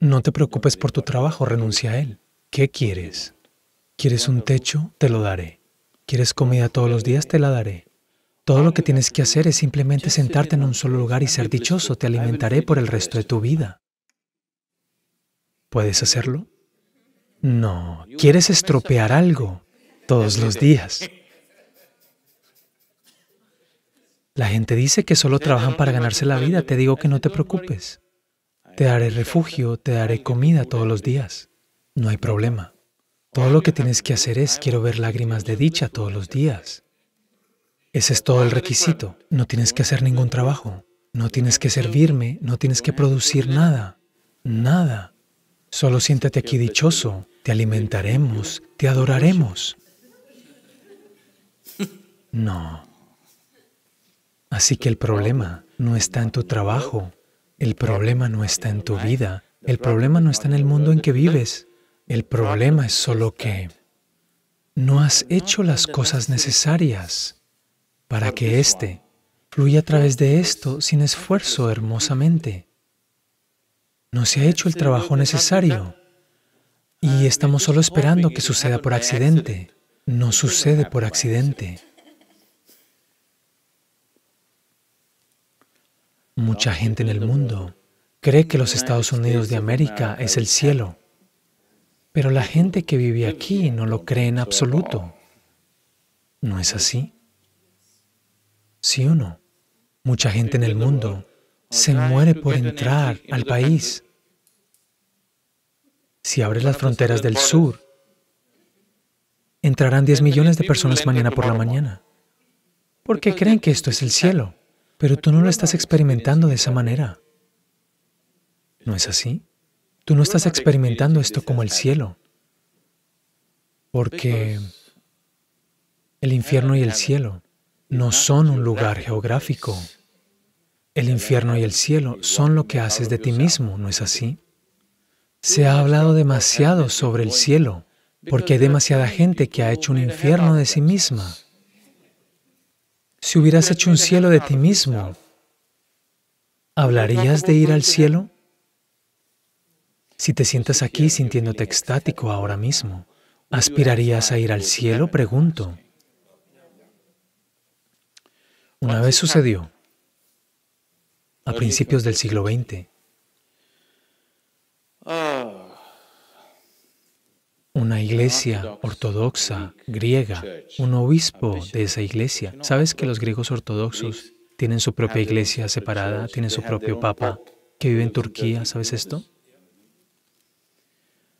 No te preocupes por tu trabajo, renuncia a él. ¿Qué quieres? ¿Quieres un techo? Te lo daré. ¿Quieres comida todos los días? Te la daré. Todo lo que tienes que hacer es simplemente sentarte en un solo lugar y ser dichoso. Te alimentaré por el resto de tu vida. ¿Puedes hacerlo? No, quieres estropear algo todos los días. La gente dice que solo trabajan para ganarse la vida. Te digo que no te preocupes. Te daré refugio, te daré comida todos los días. No hay problema. Todo lo que tienes que hacer es quiero ver lágrimas de dicha todos los días. Ese es todo el requisito. No tienes que hacer ningún trabajo. No tienes que servirme, no tienes que producir nada. Nada. Solo siéntate aquí dichoso. Te alimentaremos, te adoraremos. No. Así que el problema no está en tu trabajo, el problema no está en tu vida, el problema no está en el mundo en que vives, el problema es solo que no has hecho las cosas necesarias para que éste fluya a través de esto sin esfuerzo hermosamente. No se ha hecho el trabajo necesario y estamos solo esperando que suceda por accidente. No sucede por accidente. Mucha gente en el mundo cree que los Estados Unidos de América es el cielo, pero la gente que vive aquí no lo cree en absoluto. ¿No es así? Sí o no. Mucha gente en el mundo se muere por entrar al país. Si abres las fronteras del sur, entrarán 10 millones de personas mañana por la mañana, porque creen que esto es el cielo. Pero tú no lo estás experimentando de esa manera. ¿No es así? Tú no estás experimentando esto como el cielo. Porque el infierno y el cielo no son un lugar geográfico. El infierno y el cielo son lo que haces de ti mismo, ¿no es así? Se ha hablado demasiado sobre el cielo, porque hay demasiada gente que ha hecho un infierno de sí misma. Si hubieras hecho un cielo de ti mismo, ¿hablarías de ir al cielo? Si te sientas aquí sintiéndote extático ahora mismo, ¿aspirarías a ir al cielo? Pregunto. Una vez sucedió, a principios del siglo XX, iglesia ortodoxa griega, un obispo de esa iglesia. ¿Sabes que los griegos ortodoxos tienen su propia iglesia separada, tienen su propio papa que vive en Turquía? ¿Sabes esto?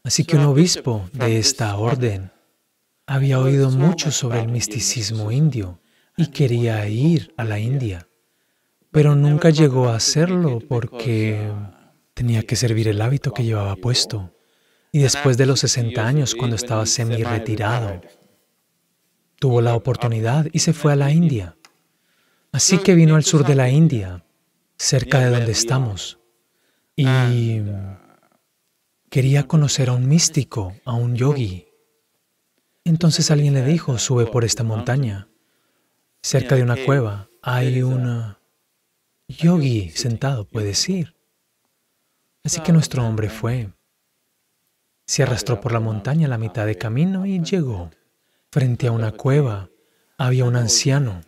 Así que un obispo de esta orden había oído mucho sobre el misticismo indio y quería ir a la India, pero nunca llegó a hacerlo porque tenía que servir el hábito que llevaba puesto. Y después de los 60 años, cuando estaba semi-retirado, tuvo la oportunidad y se fue a la India. Así que vino al sur de la India, cerca de donde estamos, y uh, quería conocer a un místico, a un yogi. Hmm. Entonces alguien le dijo, uh, sube por esta montaña. Cerca de una cueva hay un yogi sentado, puedes ir. Así que nuestro hombre uh, fue. Se arrastró por la montaña a la mitad de camino y llegó. Frente a una cueva había un anciano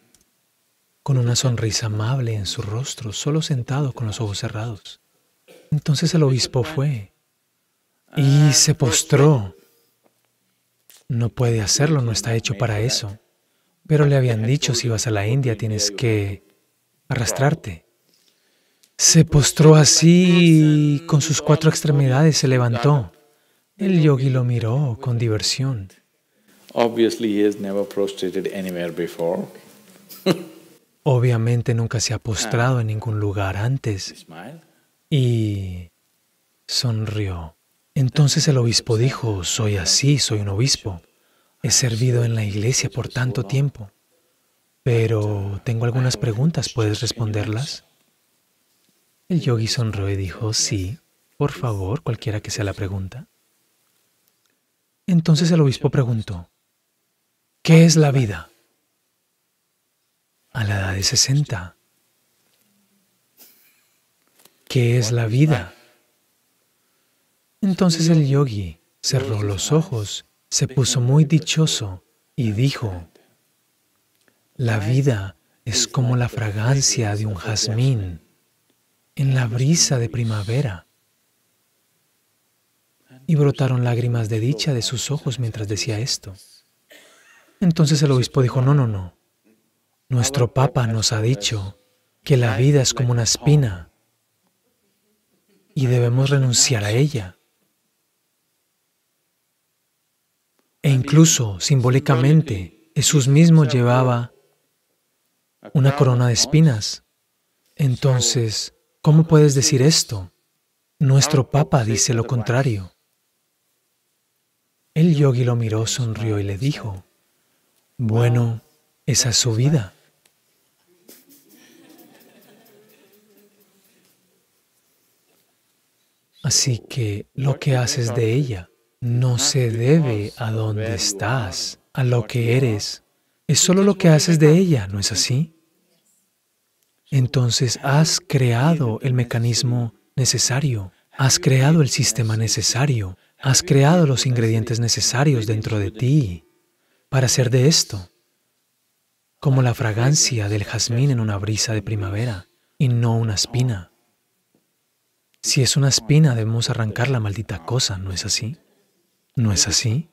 con una sonrisa amable en su rostro, solo sentado con los ojos cerrados. Entonces el obispo fue y se postró. No puede hacerlo, no está hecho para eso. Pero le habían dicho, si vas a la India tienes que arrastrarte. Se postró así y con sus cuatro extremidades se levantó. El yogi lo miró con diversión. Obviamente nunca se ha ah. postrado en ningún lugar antes. Y sonrió. Entonces el obispo dijo, soy así, soy un obispo. He servido en la iglesia por tanto tiempo. Pero tengo algunas preguntas, ¿puedes responderlas? El yogi sonrió y dijo, sí, por favor, cualquiera que sea la pregunta. Entonces el obispo preguntó, ¿qué es la vida? A la edad de 60. ¿Qué es la vida? Entonces el yogi cerró los ojos, se puso muy dichoso y dijo, la vida es como la fragancia de un jazmín en la brisa de primavera. Y brotaron lágrimas de dicha de sus ojos mientras decía esto. Entonces el obispo dijo, no, no, no. Nuestro Papa nos ha dicho que la vida es como una espina y debemos renunciar a ella. E incluso simbólicamente, Jesús mismo llevaba una corona de espinas. Entonces, ¿cómo puedes decir esto? Nuestro Papa dice lo contrario. El yogi lo miró, sonrió y le dijo, bueno, esa es su vida. Así que lo que haces de ella no se debe a dónde estás, a lo que eres. Es solo lo que haces de ella, ¿no es así? Entonces has creado el mecanismo necesario, has creado el sistema necesario Has creado los ingredientes necesarios dentro de ti para hacer de esto, como la fragancia del jazmín en una brisa de primavera y no una espina. Si es una espina debemos arrancar la maldita cosa, ¿no es así? ¿No es así?